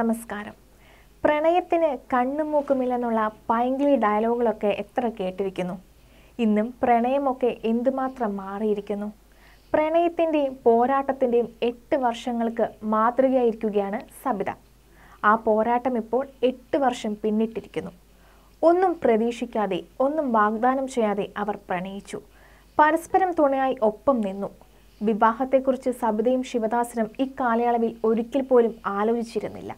നമസ്കാരം പ്രണയത്തിന് കണ്ണും മൂക്കുമില്ലെന്നുള്ള പൈങ്കിളി ഡയലോഗുകളൊക്കെ എത്ര കേട്ടിരിക്കുന്നു ഇന്നും പ്രണയമൊക്കെ എന്തുമാത്രം മാറിയിരിക്കുന്നു പ്രണയത്തിൻ്റെയും പോരാട്ടത്തിൻ്റെയും എട്ട് വർഷങ്ങൾക്ക് മാതൃകയായിരിക്കുകയാണ് സബിത ആ പോരാട്ടം ഇപ്പോൾ എട്ട് വർഷം പിന്നിട്ടിരിക്കുന്നു ഒന്നും പ്രതീക്ഷിക്കാതെ ഒന്നും വാഗ്ദാനം ചെയ്യാതെ അവർ പ്രണയിച്ചു പരസ്പരം തുണയായി ഒപ്പം നിന്നു വിവാഹത്തെക്കുറിച്ച് സബിതയും ശിവദാസനും ഇക്കാലയളവിൽ ഒരിക്കൽ പോലും ആലോചിച്ചിരുന്നില്ല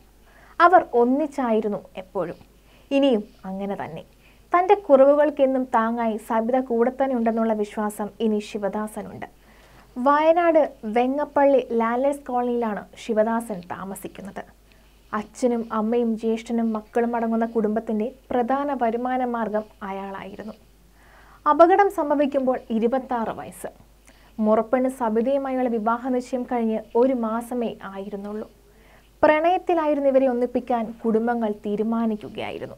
അവർ ഒന്നിച്ചായിരുന്നു എപ്പോഴും ഇനിയും അങ്ങനെ തന്നെ തൻ്റെ കുറവുകൾക്കെന്നും താങ്ങായി സബിത കൂടെ തന്നെ ഉണ്ടെന്നുള്ള വിശ്വാസം ഇനി ശിവദാസനുണ്ട് വയനാട് വെങ്ങപ്പള്ളി ലാലേഴ്സ് കോളനിയിലാണ് ശിവദാസൻ താമസിക്കുന്നത് അച്ഛനും അമ്മയും ജ്യേഷ്ഠനും മക്കളും അടങ്ങുന്ന കുടുംബത്തിൻ്റെ പ്രധാന വരുമാന മാർഗം അയാളായിരുന്നു അപകടം സംഭവിക്കുമ്പോൾ ഇരുപത്താറ് വയസ്സ് മുറപ്പെണ്ണ് സബിതയുമായുള്ള വിവാഹ നിശ്ചയം കഴിഞ്ഞ് ഒരു മാസമേ ആയിരുന്നുള്ളൂ പ്രണയത്തിലായിരുന്നു ഇവരെ ഒന്നിപ്പിക്കാൻ കുടുംബങ്ങൾ തീരുമാനിക്കുകയായിരുന്നു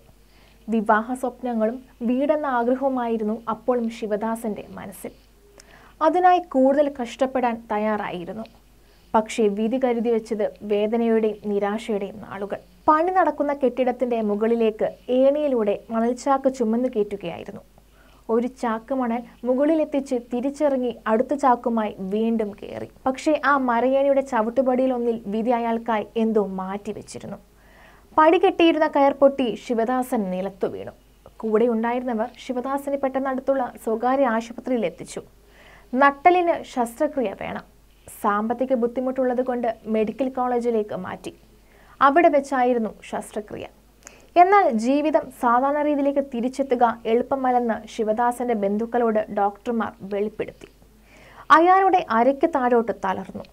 വിവാഹ സ്വപ്നങ്ങളും വീടെന്ന ആഗ്രഹവുമായിരുന്നു അപ്പോഴും ശിവദാസന്റെ മനസ്സിൽ അതിനായി കൂടുതൽ കഷ്ടപ്പെടാൻ തയ്യാറായിരുന്നു പക്ഷേ വിധി കരുതി വെച്ചത് വേദനയുടെയും നിരാശയുടെയും നാളുകൾ പണി നടക്കുന്ന കെട്ടിടത്തിന്റെ മുകളിലേക്ക് ഏണിയിലൂടെ മണൽച്ചാക്ക് ചുമന്നു കയറ്റുകയായിരുന്നു ഒരു ചാക്കുമണൽ മുകളിലെത്തിച്ച് തിരിച്ചിറങ്ങി അടുത്ത ചാക്കുമായി വീണ്ടും കയറി പക്ഷേ ആ മരയേണിയുടെ ചവിട്ടുപടിയിലൊന്നിൽ വിധി അയാൾക്കായി എന്തോ മാറ്റിവെച്ചിരുന്നു പടി കെട്ടിയിരുന്ന കയർ പൊട്ടി ശിവദാസൻ നിലത്തു വീണു കൂടെ ഉണ്ടായിരുന്നവർ ശിവദാസനെ പെട്ടെന്നടുത്തുള്ള സ്വകാര്യ ആശുപത്രിയിൽ എത്തിച്ചു നട്ടലിന് ശസ്ത്രക്രിയ വേണം സാമ്പത്തിക ബുദ്ധിമുട്ടുള്ളത് കൊണ്ട് മെഡിക്കൽ കോളേജിലേക്ക് മാറ്റി അവിടെ വെച്ചായിരുന്നു ശസ്ത്രക്രിയ എന്നാൽ ജീവിതം സാധാരണ രീതിയിലേക്ക് തിരിച്ചെത്തുക എളുപ്പമല്ലെന്ന് ശിവദാസന്റെ ബന്ധുക്കളോട് ഡോക്ടർമാർ വെളിപ്പെടുത്തി അയാളുടെ അരയ്ക്ക് താഴോട്ട് തളർന്നു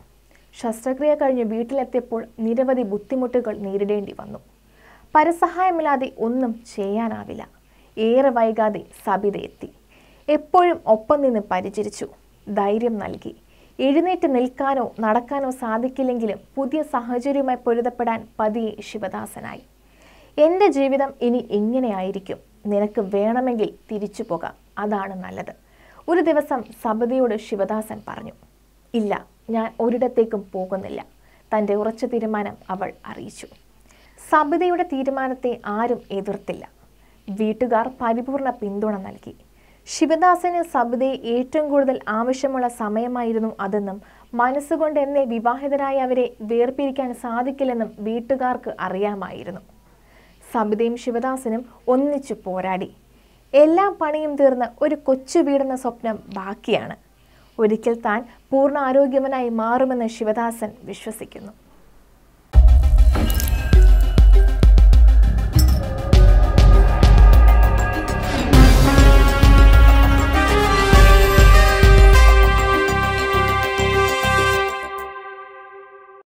ശസ്ത്രക്രിയ കഴിഞ്ഞ് വീട്ടിലെത്തിയപ്പോൾ നിരവധി ബുദ്ധിമുട്ടുകൾ നേരിടേണ്ടി വന്നു പരസഹായമില്ലാതെ ഒന്നും ചെയ്യാനാവില്ല ഏറെ വൈകാതെ സബിത എത്തി എപ്പോഴും ഒപ്പം നിന്ന് പരിചരിച്ചു ധൈര്യം നൽകി എഴുന്നേറ്റ് നിൽക്കാനോ നടക്കാനോ സാധിക്കില്ലെങ്കിലും പുതിയ സാഹചര്യവുമായി പൊരുതപ്പെടാൻ പതിയെ ശിവദാസനായി എൻ്റെ ജീവിതം ഇനി എങ്ങനെയായിരിക്കും നിനക്ക് വേണമെങ്കിൽ തിരിച്ചു പോകാം അതാണ് നല്ലത് ഒരു ദിവസം സബതിയോട് ശിവദാസൻ പറഞ്ഞു ഇല്ല ഞാൻ ഒരിടത്തേക്കും പോകുന്നില്ല തൻ്റെ ഉറച്ച തീരുമാനം അവൾ അറിയിച്ചു സബിതയുടെ തീരുമാനത്തെ ആരും എതിർത്തില്ല വീട്ടുകാർ പരിപൂർണ പിന്തുണ നൽകി ശിവദാസന് സബിതയെ ഏറ്റവും കൂടുതൽ ആവശ്യമുള്ള സമയമായിരുന്നു അതെന്നും മനസ്സുകൊണ്ട് എന്നെ വിവാഹിതരായ അവരെ വേർപിരിക്കാൻ സാധിക്കില്ലെന്നും വീട്ടുകാർക്ക് അറിയാമായിരുന്നു സബിതയും ശിവദാസനും ഒന്നിച്ചു പോരാടി എല്ലാ പണിയും തീർന്ന് ഒരു കൊച്ചു വീടെന്ന സ്വപ്നം ബാക്കിയാണ് ഒരിക്കൽ താൻ പൂർണ്ണ ആരോഗ്യവനായി മാറുമെന്ന് ശിവദാസൻ വിശ്വസിക്കുന്നു